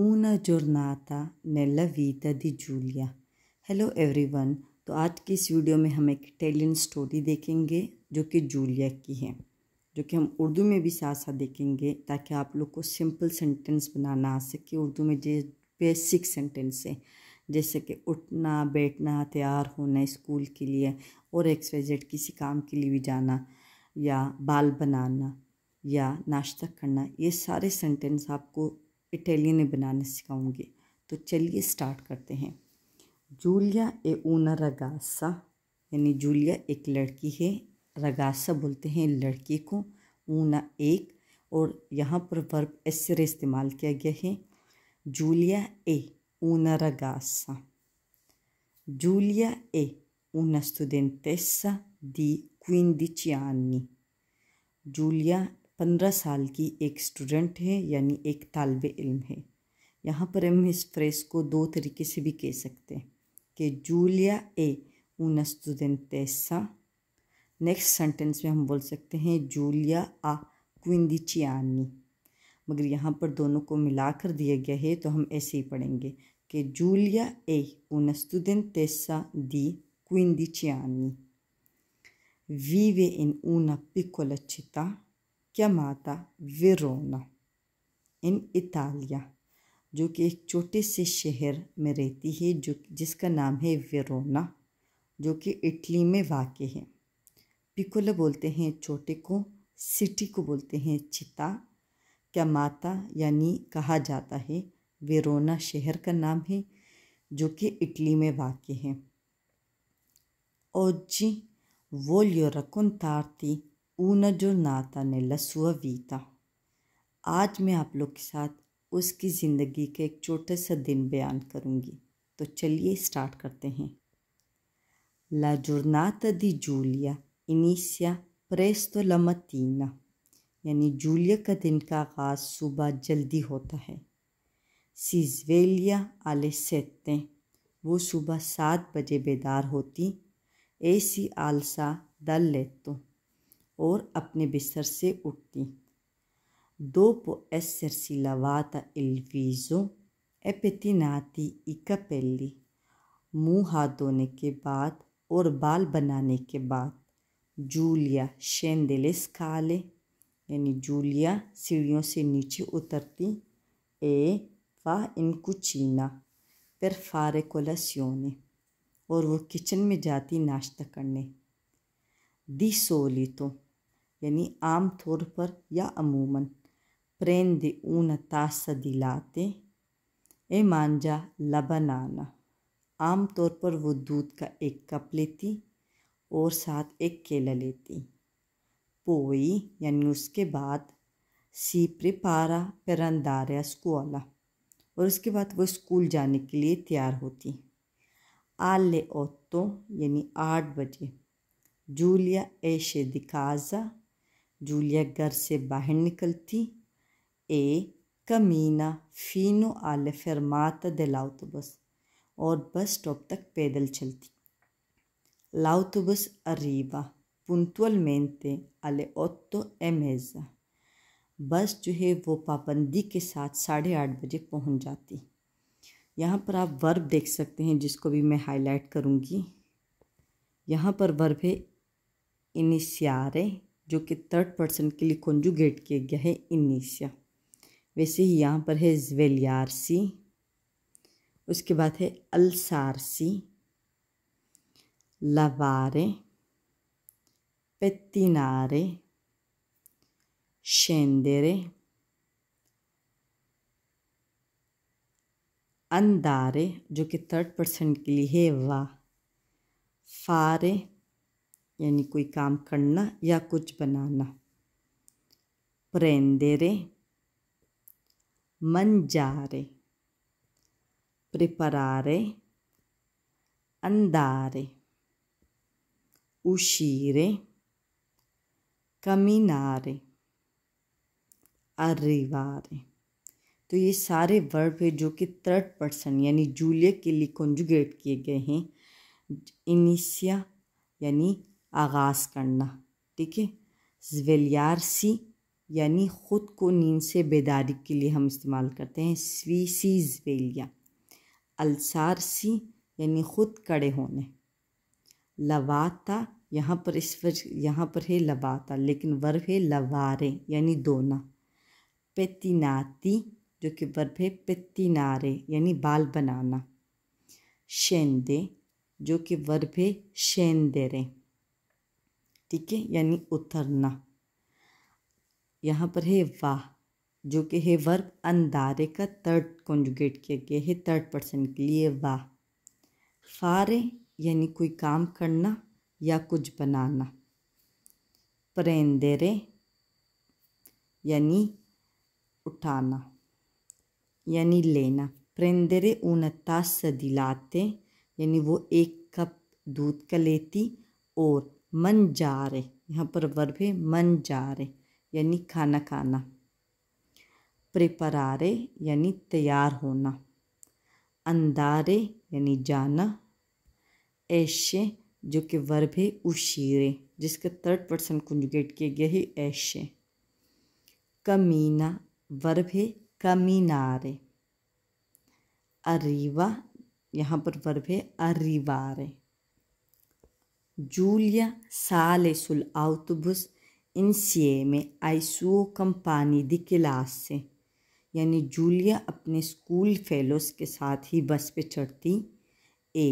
una giornata nella vita di Giulia hello everyone तो आज की इस वीडियो में हम एक इटालियन स्टोरी देखेंगे जो कि जूलिया की है जो कि हम उर्दू में भी साथ साथ देखेंगे ताकि आप लोग को सिंपल सेंटेंस बनाना आ सके उर्दू में जो बेसिक सेंटेंस है जैसे कि उठना बैठना तैयार होना स्कूल के लिए और एक्सवाइजेड किसी काम के लिए भी जाना या बाल बनाना या नाश्ता करना ये सारे सेंटेंस आपको इटालियन में बनाना सिखाऊंगी तो चलिए स्टार्ट करते हैं जूलिया ए ऊना रगासा यानी जूलिया एक लड़की है रगासा बोलते हैं लड़की को ऊना एक और यहाँ पर वर्ब एसरे इस्तेमाल किया गया है जूलिया ए ऊना रगासा जूलिया ए ऊना स्टूडेंटेसा दी 15 जूलिया पंद्रह साल की एक स्टूडेंट है यानी एक तालब इल्म है यहाँ पर हम इस फ्रेस को दो तरीके से भी कह सकते हैं कि जूलिया ए una studentessa नेक्स्ट सेंटेंस में हम बोल सकते हैं जूलिया आ क्विंदिचियानी मगर यहाँ पर दोनों को मिलाकर दिया गया है तो हम ऐसे ही पढ़ेंगे कि जूलिया ए una दी di चियानी वी वे इन ऊना पिकोल अच्छिता chiamata Verona in Italia जो कि एक छोटे से शहर में रहती है जो जिसका नाम है वेरोना जो कि इटली में वाक़ है पिकोला बोलते हैं छोटे को सिटी को बोलते हैं चिता क्या माता यानी कहा जाता है वेरोना शहर का नाम है जो कि इटली में वाक़ है वोलियो रकुन तारती una giornata nella sua vita. आज मैं आप लोग के साथ उसकी ज़िंदगी के एक छोटे सा दिन बयान करूँगी तो चलिए स्टार्ट करते हैं ला giornata di Giulia inizia presto la mattina. यानी जूलिया का दिन का आगाज़ सुबह जल्दी होता है सीजवेलिया आले सेते वो सुबह सात बजे बेदार होती ऐसी आलसा दल लेतो और अपने बिस्तर से उठती dopo essersi lavata il viso e नाती इका पेली मुँह हाथ धोने के बाद और बाल बनाने के बाद जूलिया शेंदेले स्काले यानी जूलिया सीढ़ियों से नीचे उतरती ए फा इन कुचीना पर फारे कोलासियोने और वो किचन में जाती नाश्ता करने दी सोली तो यानी आम तौर पर या अमूमन प्रेम दे ऊन तास दिलाते ए मांजा लबनाना आम तौर पर वो दूध का एक कप लेती और साथ एक केला लेती पोई यानी उसके बाद सी पारा पेरंदार स्कूला और उसके बाद वो स्कूल जाने के लिए तैयार होती आले ओत्तो यानी आठ बजे जूलिया एशे दिकाजा जूलिया घर से बाहर निकलती ए कमीना फीनो आले फरमाता दे लाउतबस और बस स्टॉप तक पैदल चलती लाउतबस अरीबा पुंतुअलमेंते आले ओत्तो एमेजा बस जो है वो पाबंदी के साथ साढ़े आठ बजे पहुंच जाती यहाँ पर आप वर्ब देख सकते हैं जिसको भी मैं हाईलाइट करूँगी यहाँ पर वर्ब है इनिशियारे जो कि थर्ड पर्सन के लिए कॉन्जुगेट किया गया है इनिशिया वैसे ही यहाँ पर है ज्वेलियारसी उसके बाद है अलसारसी लवारे पेत्तिनारे शेंदेरे अंदारे जो कि थर्ड पर्सन के लिए है वा फारे यानी कोई काम करना या कुछ बनाना prendere, mangiare, प्रिपरारे अंदारे उशीरे कमीनारे अरिवारे तो ये सारे वर्ब है जो कि थर्ड पर्सन यानी जूलिया के लिए कॉन्जुगेट किए गए हैं इनिशिया यानी आगाज़ करना ठीक है सी यानी ख़ुद को नींद से बेदारी के लिए हम इस्तेमाल करते हैं स्वीसी ज्वेलिया सी यानी ख़ुद कड़े होने लवाता यहाँ पर इस वजह यहाँ पर है लवाता लेकिन वर्ब है लवारे यानी दोना पेतिनाती जो कि वर्ब है पेतिनारे यानी बाल बनाना शेंदे जो कि वर्ब है शेंदेरे ठीक है यानी उतरना यहाँ पर है वाह जो कि है वर्ब अंदारे का थर्ड कॉन्जुगेट किया गया है थर्ड पर्सन के लिए वाह फारे यानी कोई काम करना या कुछ बनाना परेंदेरे यानी उठाना यानी लेना प्रेंदेरे उनतास दिलाते यानी वो एक कप दूध का लेती और मन जा रहे यहाँ पर वर्ब है मन जा रहे यानी खाना खाना प्रिपरारे यानी तैयार होना अंदारे यानी जाना ऐशे जो कि वर्ब है उशीरे जिसके थर्ड पर्सन कंजुगेट किया गया है ऐशे कमीना वर्ब है कमीनारे अरीवा यहाँ पर वर्ब है अरीवारे Giulia sale sull'autobus insieme ai suoi compagni di classe यानी जूलिया अपने स्कूल फेलोज के साथ ही बस पे चढ़ती e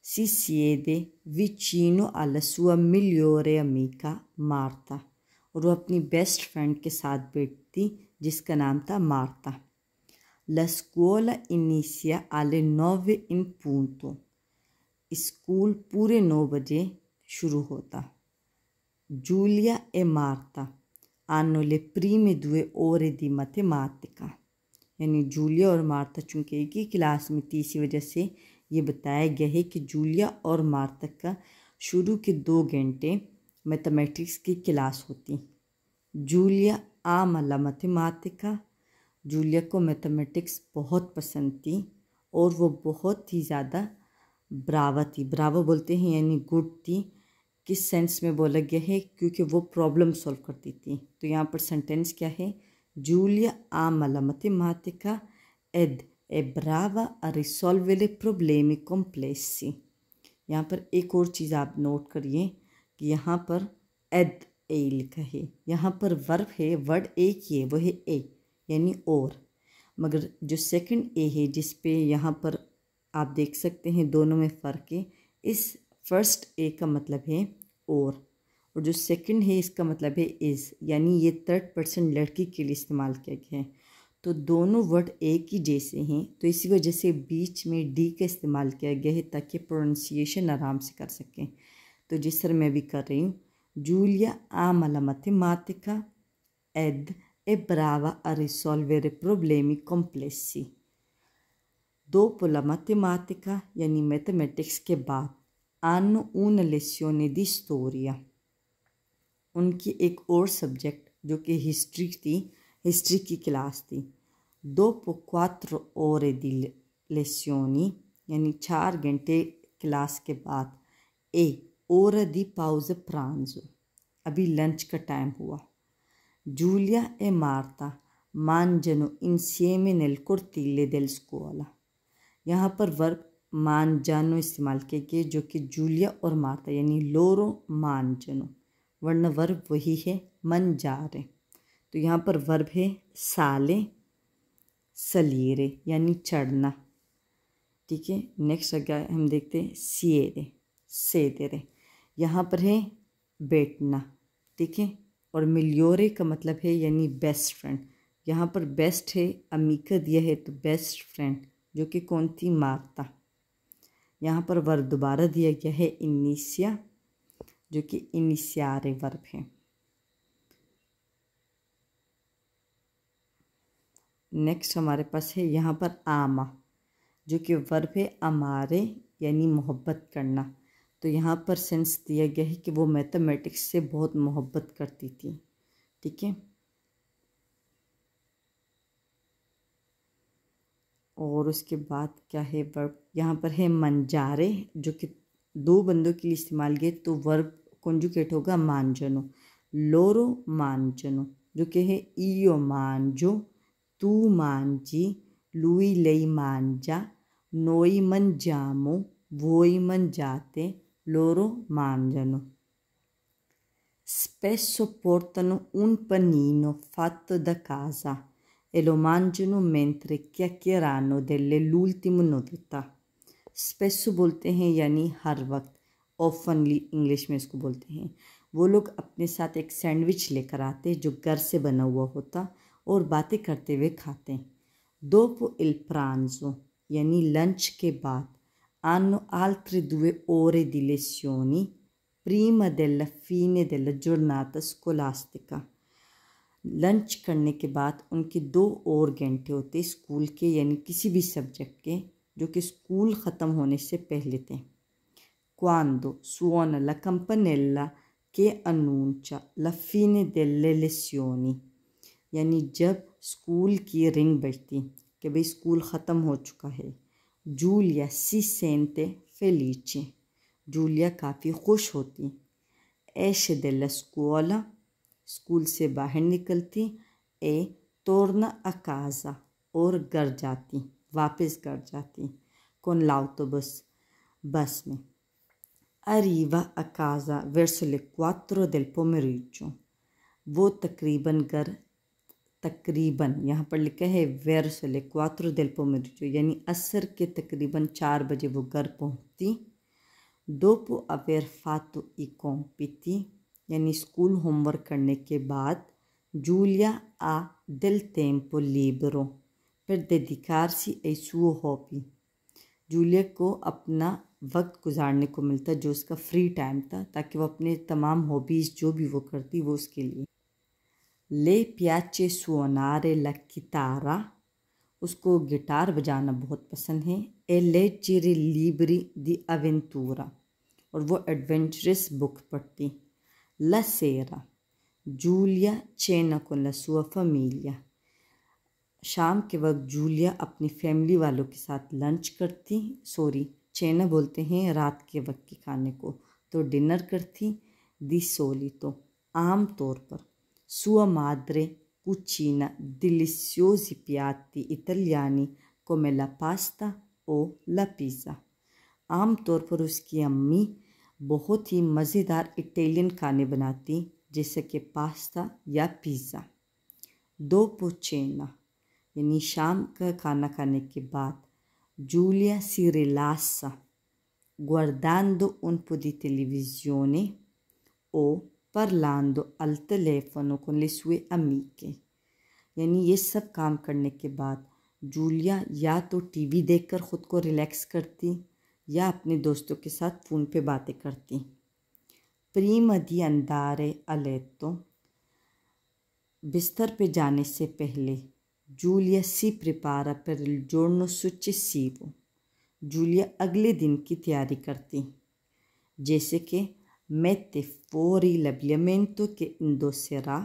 si siede vicino alla sua migliore amica Marta और वो अपनी बेस्ट फ्रेंड के साथ बैठती जिसका नाम था Marta La scuola inizia alle 9 in punto. School pure नौ बजे शुरू होता जूलिया ए e Marta hanno le दुए और दी di मातिका यानी जूलिया और मार्ता चूंकि एक ही क्लास में थी इसी वजह से ये बताया गया है कि जूलिया और मार्ता का शुरू के दो घंटे मैथमेटिक्स की क्लास होती जूलिया आम अला मैथमातिका जूलिया को मैथमेटिक्स बहुत पसंद थी और वो बहुत ही ज़्यादा ब्रावा थी ब्रावा बोलते हैं यानी गुड थी किस सेंस में बोला गया है क्योंकि वो प्रॉब्लम सॉल्व करती थी तो यहाँ पर सेंटेंस क्या है जूलिया आ la matematica एद ए ब्रावा a risolvere problemi complessi. यहाँ पर एक और चीज़ आप नोट करिए कि यहाँ पर एद ए लिखा है यहाँ पर वर्ब है वर्ड ए की है वो है ए यानी और मगर जो सेकंड ए है जिस पे यहाँ पर आप देख सकते हैं दोनों में फ़र्क है इस फर्स्ट ए का मतलब है और और जो सेकंड है इसका मतलब है इज़ यानी ये थर्ड पर्सन लड़की के लिए इस्तेमाल किया गया है तो दोनों वर्ड एक ही जैसे हैं तो इसी वजह से बीच में डी का इस्तेमाल किया गया है ताकि प्रोनंसिएशन आराम से कर सकें तो जिस तरह मैं भी कर रही हूँ जूलिया आमला matematica ed è brava a risolvere problemi कॉम्प्लेक्सी दो la matematica, यानी मैथमेटिक्स के बाद hanno una lezione di storia उनकी एक और सब्जेक्ट जो कि हिस्ट्री थी हिस्ट्री की क्लास थी दो पो और लेसियोनी यानी चार घंटे क्लास के बाद ए और दी पाउज प्रांजो अभी लंच का टाइम हुआ जूलिया ए मार्ता मान मानजनो इंसिएमे नेल कुर्तीले दिल स्कोला यहाँ पर वर्ब मानजानो इस्तेमाल किए गए जो कि जूलिया और मार्ता यानी लोरो मानजनो वर्ण वर्ब वही है मन जा रहे तो यहाँ पर वर्ब है साले सलीरे यानी चढ़ना ठीक है नेक्स्ट अगर हम देखते हैं से सेदेरे यहाँ पर है बैठना ठीक है और मिलियोरे का मतलब है यानी बेस्ट फ्रेंड यहाँ पर बेस्ट है अमीका दिया है तो बेस्ट फ्रेंड जो कि कौन थी मारता यहाँ पर वर्ब दोबारा दिया गया है इनिशिया जो कि इनिशियारे वर्ब है नेक्स्ट हमारे पास है यहाँ पर आमा जो कि वर्ब है अमारे यानी मोहब्बत करना तो यहाँ पर सेंस दिया गया है कि वो मैथमेटिक्स से बहुत मोहब्बत करती थी ठीक है और उसके बाद क्या है वर्ब यहाँ पर है मंजारे जो कि दो बंदों के लिए इस्तेमाल किए तो वर्ब कॉन्जुकेट होगा मानजनो लोरो मानजनो जो कि है ईयो मानजो तू मानजी lui lei mangia, noi mangiamo, voi mangiate, loro mangiano. Spesso portano un panino fatto da casa e lo mangiano mentre chiacchierano dell'ultima novità. स्पेसो बोलते हैं यानी हर वक्त ओफनली इंग्लिश में इसको बोलते हैं वो लोग अपने साथ एक सैंडविच लेकर आते जो घर से बना हुआ होता और बातें करते हुए खाते हैं dopo il यानी लंच के बाद आनो hanno दुए और दिले di प्रीम prima दिल fine della giornata scolastica. Lunch करने के बाद उनके दो और घंटे होते स्कूल के यानी किसी भी सब्जेक्ट के जो कि स्कूल ख़त्म होने से पहले थे quando suona la campanella che annuncia la fine delle lezioni यानी जब स्कूल की रिंग बजती कि भाई स्कूल ख़त्म हो चुका है जूलिया सी सेंते फेलीचे जूलिया काफ़ी खुश होती ऐश दिल्ला स्कूला स्कूल से बाहर निकलती ए तोड़ना अकाजा और घर जाती वापस कर जाती कौन तो बस बस में Arriva a casa verso le 4 में pomeriggio. वो तकरीबन घर तकरीबन यहाँ पर लिखा है वेरस क्वात्रो दिल पोमरिजो यानी असर के तकरीबन चार बजे वो घर पहुँचती दोपो अवेर फातो ई कॉम पीती यानी स्कूल होमवर्क करने के बाद जूलिया आ दिल तेम्पो लीबरों फिर dedicarsi ai suo hobby Juliet को अपना वक्त गुजारने को मिलता जो उसका फ्री टाइम था ताकि वो अपने तमाम हॉबीज़ जो भी वो करती वो उसके लिए ले प्याचे सुनारे ला कितारा उसको गिटार बजाना बहुत पसंद है ए ले चिरी लीबरी दी अवेंतूरा और वो एडवेंचरस बुक पढ़ती ल सेरा जूलिया चेना को लसुआ फमीलिया शाम के वक्त जूलिया अपनी फैमिली वालों के साथ लंच करती सॉरी चैना बोलते हैं रात के वक्त के खाने को तो डिनर करती दी सोली तो आम तौर पर सुआ मादरे cucina deliziosi piatti italiani come pasta ओ ला पिज़्ज़ा आम तौर पर उसकी अम्मी बहुत ही मज़ेदार इटालियन खाने बनाती जैसे कि पास्ता या पिज़्ज़ा दो पोचेना यानी शाम का खाना खाने के बाद Giulia si दो उन पुदी po' ओ televisione o parlando al telefono को le sue के यानी ये सब काम करने के बाद जूलिया या तो टीवी देखकर ख़ुद को रिलैक्स करती या अपने दोस्तों के साथ फ़ोन पे बातें करती प्रीम दी अंदारे अलेतो बिस्तर पे जाने से पहले Giulia si prepara per il giorno successivo. Giulia अगले दिन की तैयारी करती जैसे कि mette fuori l'abbigliamento che indosserà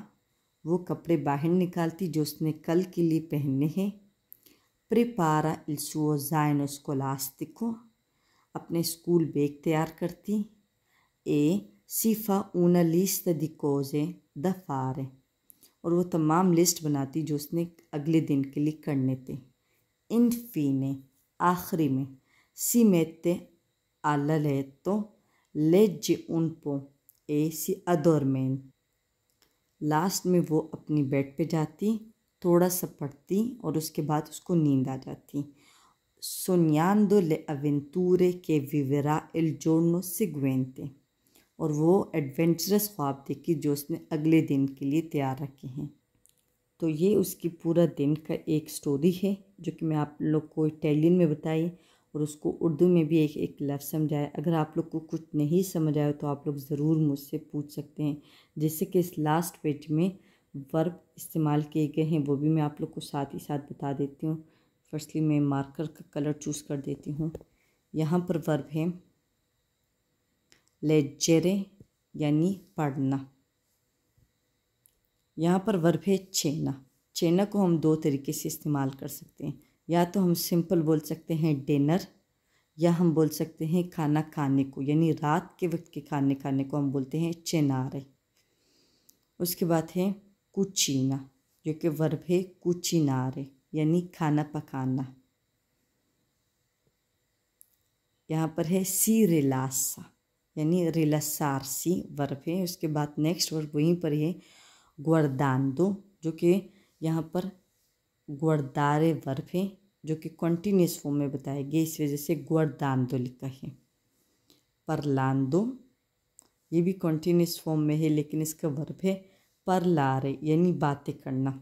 वो कपड़े बाहर निकालती जो उसने कल के लिए prepara il suo zaino scolastico अपने स्कूल बैग तैयार करती e si fa una lista di cose da fare और वो तमाम लिस्ट बनाती जो उसने अगले दिन के लिए करने थे इन फी ने आखिरी में सी मेते आला ले तो ले जे उन पो ए सी अदोरमेन में लास्ट में वो अपनी बेड पे जाती थोड़ा सा पढ़ती और उसके बाद उसको नींद आ जाती सुनियान दो ले अवेंतूरे के विवरा इल जोड़नो सिगवेंते और वो एडवेंचरस ख्वाब देखी जो उसने अगले दिन के लिए तैयार रखे हैं तो ये उसकी पूरा दिन का एक स्टोरी है जो कि मैं आप लोग को इटालियन में बताई और उसको उर्दू में भी एक एक लफ्ज़ समझाया अगर आप लोग को कुछ नहीं समझ आया तो आप लोग ज़रूर मुझसे पूछ सकते हैं जैसे कि इस लास्ट पेज में वर्ब इस्तेमाल किए गए हैं वो भी मैं आप लोग को साथ ही साथ बता देती हूँ फर्स्टली मैं मार्कर का कलर चूज़ कर देती हूँ यहाँ पर वर्ब है लेज्जेरे यानी पढ़ना यहाँ पर वर्फ है चेना चेना को हम दो तरीके से इस्तेमाल कर सकते हैं या तो हम सिंपल बोल सकते हैं डिनर या हम बोल सकते हैं खाना खाने को यानी रात के वक्त के खाने खाने को हम बोलते हैं चेनारे उसके बाद है कुचीना जो कि वर्भ है कुचिनारे यानी खाना पकाना यहाँ पर है सी रिलासा यानी रिलसारसी वर्ब है उसके बाद नेक्स्ट वर्फ वहीं पर है गुरदानदो जो कि यहाँ पर गुरदारे वर्ब है जो कि कॉन्टीन्यूस फॉर्म में बताया गया इस वजह से गुरदानदो लिखा है परलांदो ये भी कॉन्टीन्यूस फॉर्म में है लेकिन इसका वर्ब है परलारे यानी बातें करना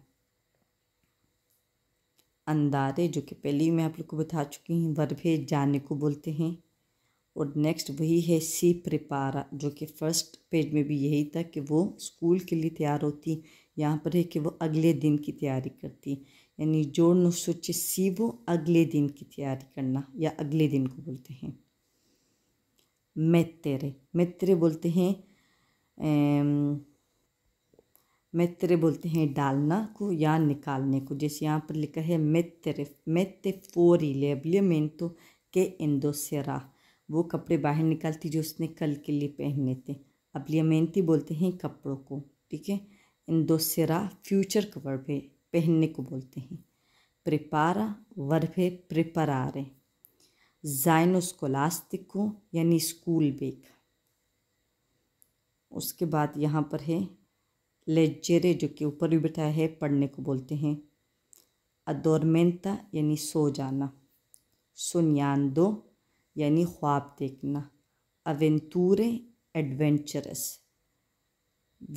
अंदारे जो कि पहले ही मैं आप लोग को बता चुकी हूँ वर्ब है जाने को बोलते हैं और नेक्स्ट वही है सी प्रिपारा जो कि फ़र्स्ट पेज में भी यही था कि वो स्कूल के लिए तैयार होती यहाँ पर है कि वो अगले दिन की तैयारी करती यानी जोड़ सोचे सी वो अगले दिन की तैयारी करना या अगले दिन को बोलते हैं मैत्रे मैत्रे बोलते हैं मैत्रे बोलते हैं डालना को या निकालने को जैसे यहाँ पर लिखा है मैत्रे मैत्फोरी लेबलियमेंटो के इंदोसेरा वो कपड़े बाहर निकालती जो उसने कल के लिए पहनने थे अब मेहनती बोलते हैं कपड़ों को ठीक है इन दो सिरा फ्यूचर के पे पहनने को बोलते हैं प्रिपारा वर्ब है प्रिपरारे जाइनोस्कोलास्तिको यानी स्कूल बेग उसके बाद यहाँ पर है लेजेरे जो कि ऊपर भी बैठा है पढ़ने को बोलते हैं अदोरमेंता यानी सो जाना सुनियान दो यानी ख्वाब देखना अवेंतूरे एडवेंचरस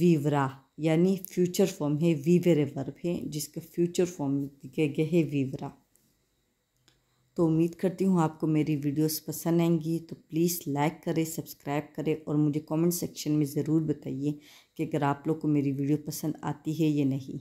वीवरा यानी फ्यूचर फॉर्म है वीवरे वर्ब है जिसके फ्यूचर फॉर्म दिया गया है वीवरा तो उम्मीद करती हूँ आपको मेरी वीडियोस पसंद आएंगी तो प्लीज़ लाइक करें सब्सक्राइब करें और मुझे कमेंट सेक्शन में ज़रूर बताइए कि अगर आप लोग को मेरी वीडियो पसंद आती है या नहीं